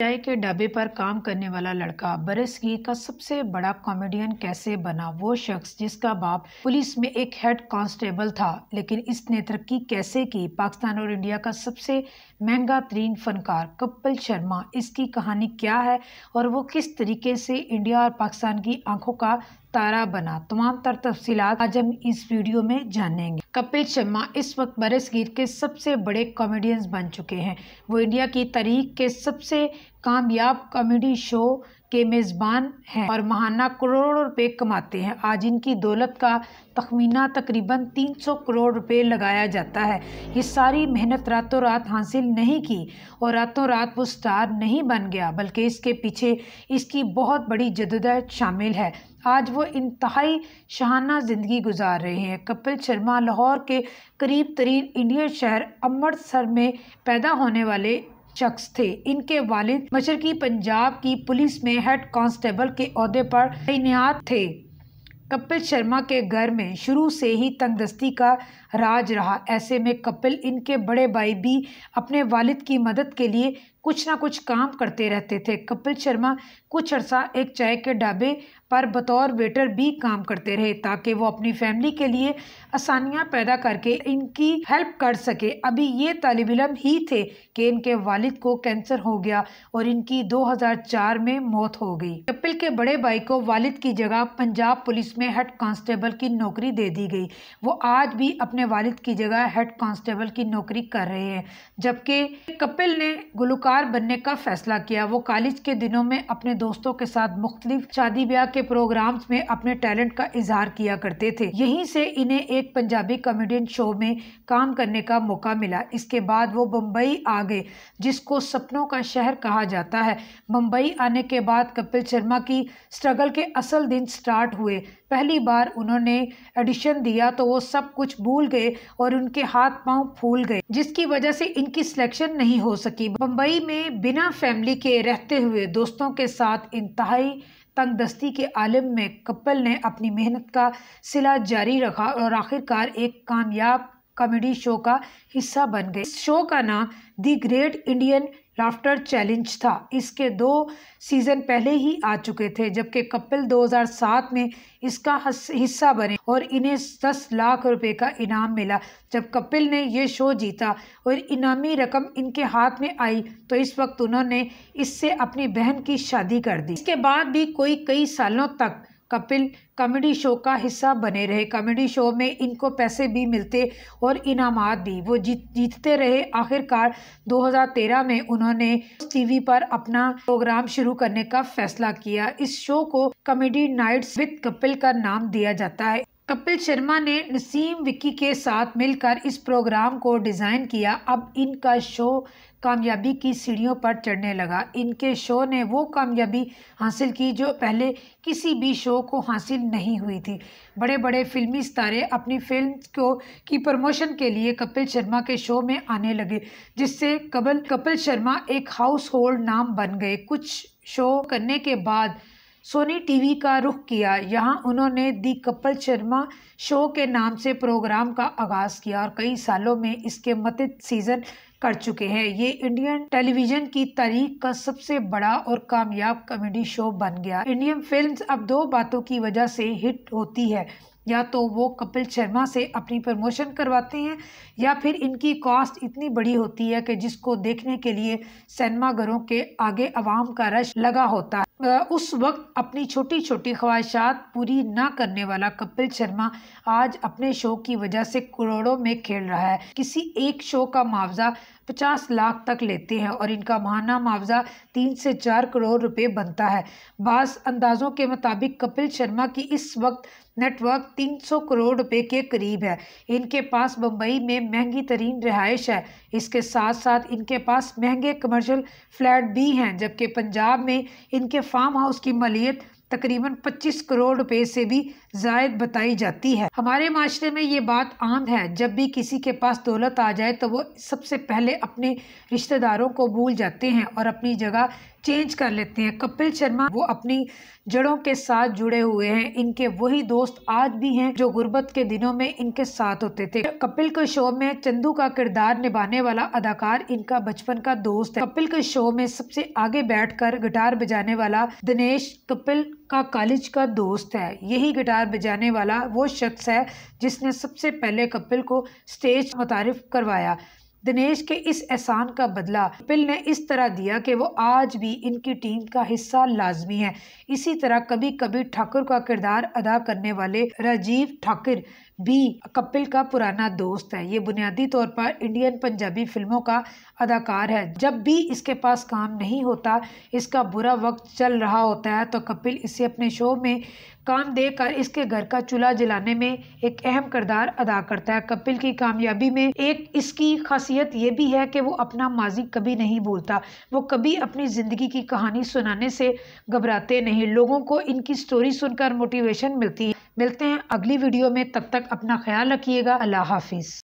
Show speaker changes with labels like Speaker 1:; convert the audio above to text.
Speaker 1: चाय के ढाबे पर काम करने वाला लड़का की का सबसे बड़ा कॉमेडियन कैसे बना वो शख्स जिसका बाप पुलिस में एक हेड कांस्टेबल था लेकिन इसने तरक्की कैसे की पाकिस्तान और इंडिया का सबसे महंगा तरीन फनकार कपिल शर्मा इसकी कहानी क्या है और वो किस तरीके से इंडिया और पाकिस्तान की आंखों का तारा बना तमाम तर तफसीत आज हम इस वीडियो में जानेंगे कपिल शर्मा इस वक्त बरसगीर के सबसे बड़े कॉमेडियंस बन चुके हैं वो इंडिया की तारीख के सबसे कामयाब कॉमेडी शो के मेज़बान हैं और महाना करोड़ों रुपए कमाते हैं आज इनकी दौलत का तखमीना तकरीबन 300 करोड़ रुपए लगाया जाता है ये सारी मेहनत रातों रात हासिल नहीं की और रातों रात वो स्टार नहीं बन गया बल्कि इसके पीछे इसकी बहुत बड़ी जदोजहद शामिल है आज वो इंतहाई शहाना ज़िंदगी गुजार रहे हैं कपिल शर्मा लाहौर के करीब तरीन इंडियन शहर अमृतसर में पैदा होने वाले शख्स थे इनके वालिद मशरकी पंजाब की पुलिस में हेड कांस्टेबल के अहदे पर तैनात थे कपिल शर्मा के घर में शुरू से ही तंगदस्ती का राज रहा ऐसे में कपिल इनके बड़े भाई भी अपने वालिद की मदद के लिए कुछ ना कुछ काम करते रहते थे कपिल शर्मा कुछ अरसा एक चाय के ढाबे पर बतौर वेटर भी काम करते रहे ताकि वो अपनी फैमिली के लिए आसानियाँ पैदा करके इनकी हेल्प कर सके अभी ये तालब इलम ही थे कि इनके वालिद को कैंसर हो गया और इनकी 2004 में मौत हो गई कपिल के बड़े भाई को वालिद की जगह पंजाब पुलिस में हेड कांस्टेबल की नौकरी दे दी गई वो आज भी अपने वालद की जगह हेड कांस्टेबल की नौकरी कर रहे हैं जबकि कपिल ने गुलकार गीतकार बनने का फैसला किया वो कॉलेज के दिनों में अपने दोस्तों के साथ मुख्तलिफ शादी ब्याह के प्रोग्राम में अपने टैलेंट का इजहार किया करते थे यहीं से इन्हें एक पंजाबी कॉमेडियन शो में काम करने का मौका मिला इसके बाद वो बम्बई आ गए जिसको सपनों का शहर कहा जाता है मुंबई आने के बाद कपिल शर्मा की स्ट्रगल के असल दिन स्टार्ट हुए पहली बार उन्होंने एडिशन दिया तो वो सब कुछ भूल गए और उनके हाथ पांव फूल गए जिसकी वजह से इनकी सिलेक्शन नहीं हो सकी बम्बई ज़िंदगी में बिना फैमिली के रहते हुए दोस्तों के साथ इंतहाई तंगदस्ती के आलम में कपल ने अपनी मेहनत का सिला जारी रखा और आखिरकार एक कामयाब कॉमेडी शो का हिस्सा बन गए इस शो का नाम the great Indian laughter challenge था इसके दो सीज़न पहले ही आ चुके थे जबकि कपिल 2007 में इसका हिस्सा बने और इन्हें 10 लाख रुपए का इनाम मिला जब कपिल ने यह शो जीता और इनामी रकम इनके हाथ में आई तो इस वक्त उन्होंने इससे अपनी बहन की शादी कर दी इसके बाद भी कोई कई सालों तक कपिल कॉमेडी शो का हिस्सा बने रहे कॉमेडी शो में इनको पैसे भी मिलते और इनामात भी वो जीत जीतते रहे आखिरकार 2013 में उन्होंने टीवी पर अपना प्रोग्राम शुरू करने का फैसला किया इस शो को कॉमेडी नाइट्स विद कपिल का नाम दिया जाता है कपिल शर्मा ने नसीम विक्की के साथ मिलकर इस प्रोग्राम को डिज़ाइन किया अब इनका शो कामयाबी की सीढ़ियों पर चढ़ने लगा इनके शो ने वो कामयाबी हासिल की जो पहले किसी भी शो को हासिल नहीं हुई थी बड़े बड़े फिल्मी सितारे अपनी फिल्म को की प्रमोशन के लिए कपिल शर्मा के शो में आने लगे जिससे कबल कपिल शर्मा एक हाउस होल्ड नाम बन गए कुछ शो करने के बाद सोनी टीवी का रुख किया यहाँ उन्होंने दी कपिल शर्मा शो के नाम से प्रोग्राम का आगाज़ किया और कई सालों में इसके मतित सीज़न कर चुके हैं ये इंडियन टेलीविज़न की तारीख का सबसे बड़ा और कामयाब कॉमेडी शो बन गया इंडियन फिल्म्स अब दो बातों की वजह से हिट होती है या तो वो कपिल शर्मा से अपनी प्रमोशन करवाते हैं या फिर इनकी कॉस्ट इतनी बड़ी होती है कि जिसको देखने के लिए सिनेमाघरों के आगे आवाम का रश लगा होता है उस वक्त अपनी छोटी छोटी ख्वाहिशात पूरी ना करने वाला कपिल शर्मा आज अपने शो की वजह से करोड़ों में खेल रहा है किसी एक शो का मुआवजा 50 लाख तक लेते हैं और इनका माहाना मुआवजा तीन से चार करोड़ रुपए बनता है बास अंदाज़ों के मुताबिक कपिल शर्मा की इस वक्त नेटवर्क 300 करोड़ रुपए के करीब है इनके पास बम्बई में महंगी तरीन रिहाइश है इसके साथ साथ इनके पास महंगे कमर्शियल फ्लैट भी हैं जबकि पंजाब में इनके फार्म हाउस की मलियत तकरीबन 25 करोड़ रुपए से भी जायद बताई जाती है हमारे माशरे में ये बात आम है जब भी किसी के पास दौलत आ जाए तो वो सबसे पहले अपने रिश्तेदारों को भूल जाते हैं और अपनी जगह चेंज कर लेते हैं कपिल शर्मा वो अपनी जड़ों के साथ जुड़े हुए हैं इनके वही दोस्त आज भी हैं जो गुर्बत के दिनों में इनके साथ होते थे कपिल के शो में चंदू का किरदार निभाने वाला अदाकार इनका बचपन का दोस्त है कपिल के शो में सबसे आगे बैठकर गिटार बजाने वाला दिनेश कपिल का कॉलेज का दोस्त है यही गिटार बजाने वाला वो शख्स है जिसने सबसे पहले कपिल को स्टेज मुतारफ करवाया दिनेश के इस एहसान का बदला पिल ने इस तरह दिया कि वो आज भी इनकी टीम का हिस्सा लाजमी है इसी तरह कभी कभी ठाकुर का किरदार अदा करने वाले राजीव ठाकुर भी कपिल का पुराना दोस्त है ये बुनियादी तौर पर इंडियन पंजाबी फिल्मों का अदाकार है जब भी इसके पास काम नहीं होता इसका बुरा वक्त चल रहा होता है तो कपिल इसे अपने शो में काम देकर इसके घर का चूल्हा जलाने में एक अहम किरदार अदा करता है कपिल की कामयाबी में एक इसकी खासियत ये भी है कि वो अपना माजी कभी नहीं भूलता वो कभी अपनी ज़िंदगी की कहानी सुनाने से घबराते नहीं लोगों को इनकी स्टोरी सुनकर मोटिवेशन मिलती है मिलते हैं अगली वीडियो में तब तक अपना ख्याल रखिएगा अल्लाह हाफिज़